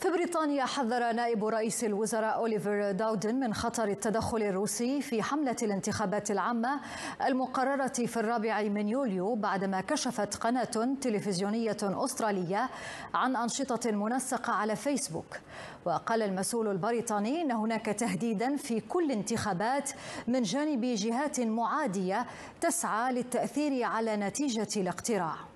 في بريطانيا حذر نائب رئيس الوزراء أوليفر داودن من خطر التدخل الروسي في حملة الانتخابات العامة المقررة في الرابع من يوليو بعدما كشفت قناة تلفزيونية أسترالية عن أنشطة منسقة على فيسبوك وقال المسؤول البريطاني أن هناك تهديدا في كل انتخابات من جانب جهات معادية تسعى للتأثير على نتيجة الاقتراع